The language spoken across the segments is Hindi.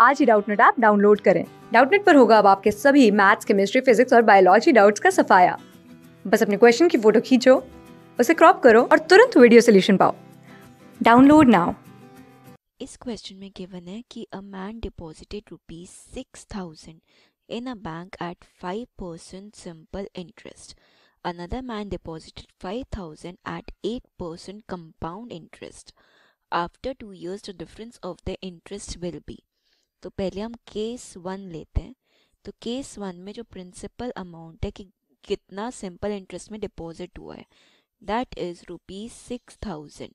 आज ही डाउटनेट ऐप डाउनलोड करें डाउटनेट पर होगा अब आपके सभी मैथ्स केमिस्ट्री फिजिक्स और बायोलॉजी डाउट्स का सफाया बस अपने क्वेश्चन की फोटो खींचो उसे क्रॉप करो और तुरंत वीडियो सोल्यूशन पाओ डाउनलोड नाउ इस क्वेश्चन में गिवन है कि a man deposited rupees six thousand in a bank at five percent simple interest another man deposited five thousand at eight percent compound interest after two years the difference of the interest will be तो पहले हम केस वन लेते हैं तो केस वन में जो प्रिंसिपल अमाउंट है कि कितना सिंपल इंटरेस्ट में डिपॉजिट हुआ है that is rupees six thousand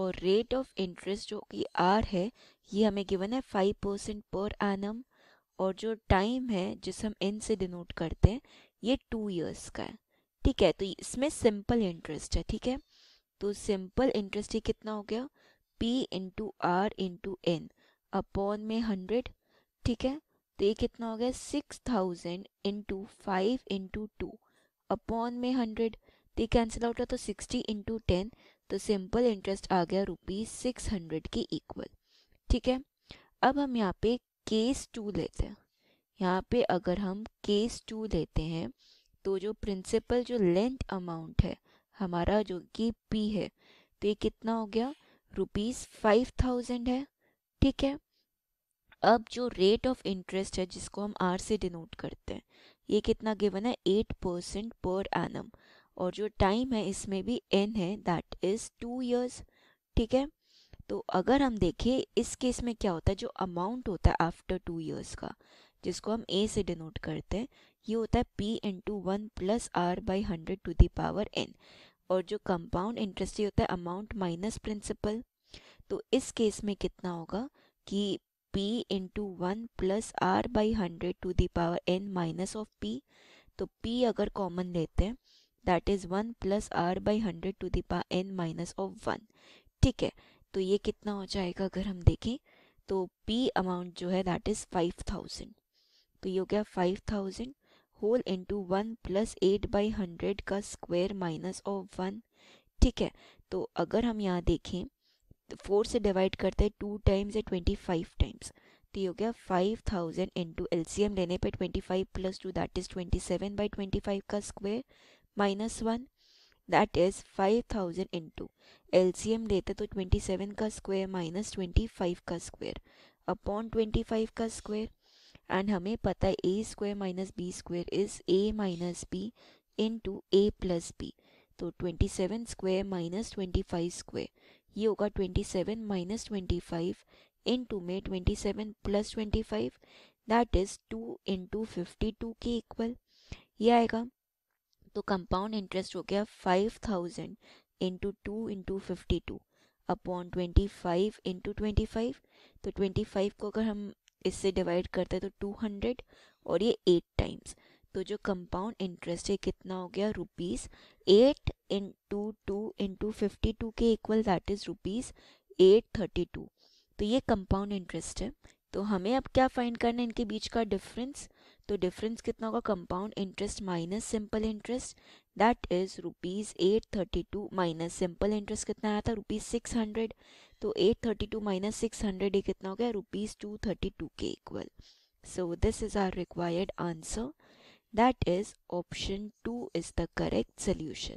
और रेट ऑफ इंटरेस्ट जो कि आर है ये हमें गिवन है फाइव परसेंट पर एनम और जो टाइम है जिस हम एन से डिनोट करते हैं ये टू ईयर्स का है ठीक है तो इसमें सिंपल इंटरेस्ट है ठीक है तो सिंपल इंटरेस्ट ही कितना हो गया P into R into N upon में हंड्रेड ठीक है तो ये कितना हो गया six thousand into five into two upon में हंड्रेड तो ये कैंसिल आउट है तो सिक्सटी इंटू टेन तो सिंपल इंटरेस्ट आ गया रुपीज सिक्स हंड्रेड के इक्वल ठीक है अब हम यहाँ पे केस टू लेते हैं यहाँ पे अगर हम केस टू लेते हैं तो जो प्रिंसिपल जो लेंथ अमाउंट है हमारा जो कि पी है तो ये कितना हो गया रुपीज़ फाइव थाउजेंड है ठीक है अब जो रेट ऑफ इंटरेस्ट है जिसको हम आर से डिनोट करते हैं ये कितना गिवन है एट परसेंट पर एनम और जो टाइम है इसमें भी एन है दैट इज टू ईयर्स ठीक है तो अगर हम देखें इस केस में क्या होता है जो अमाउंट होता है आफ्टर टू ईयर्स का जिसको हम ए से डिनोट करते हैं ये होता है P into one plus R by hundred to the power N और जो कंपाउंड इंटरेस्ट होता है अमाउंट माइनस प्रिंसिपल तो इस केस में कितना होगा कि p into one plus R by hundred to the power N minus of p तो p अगर कॉमन लेते हैं that is one plus R by hundred to the power N minus of one ठीक है तो ये कितना हो जाएगा अगर हम देखें तो p अमाउंट जो है दैट इज़ फाइव थाउजेंड तो ये हो गया five thousand whole into one plus eight by hundred का स्क्वायर माइनस ऑफ वन ठीक है तो अगर हम यहाँ देखें फोर से डिवाइड करते हैं टू टाइम्स या ट्वेंटी फाइव टाइम्स तो ये हो गया five thousand into L C M लेने पर twenty five plus two that is twenty seven by twenty five का square minus one that is five thousand into L C M लेते तो ट्वेंटी सेवन का स्क्वेयर माइनस ट्वेंटी फाइव का स्क्वेयर अपॉन ट्वेंटी फाइव का स्क्वेयर एंड हमें पता है A square minus B square is A minus B into A plus B तो twenty seven square minus twenty five square ये होगा twenty seven minus twenty five into में twenty seven plus twenty five that is two into fifty two के इक्वल ये आएगा तो कंपाउंड इंटरेस्ट हो गया five thousand into two into fifty two upon twenty five into twenty five तो ट्वेंटी फाइव को अगर हम इससे डिवाइड करते हैं तो टू हंड्रेड और ये एट टाइम्स तो जो कंपाउंड इंटरेस्ट है कितना हो गया rupees eight into two into fifty two के equal that is rupees eight thirty two तो ये कंपाउंड इंटरेस्ट है तो हमें अब क्या फाइंड करना है इनके बीच का डिफरेंस तो डिफरेंस कितना होगा compound interest minus simple interest that is rupees eight thirty two minus simple interest कितना आया था रुपीज़ सिक्स हंड्रेड तो eight thirty two minus six hundred ये कितना हो गया रुपीज़ टू थर्टी टू के equal so this is our required answer that is option two is the correct solution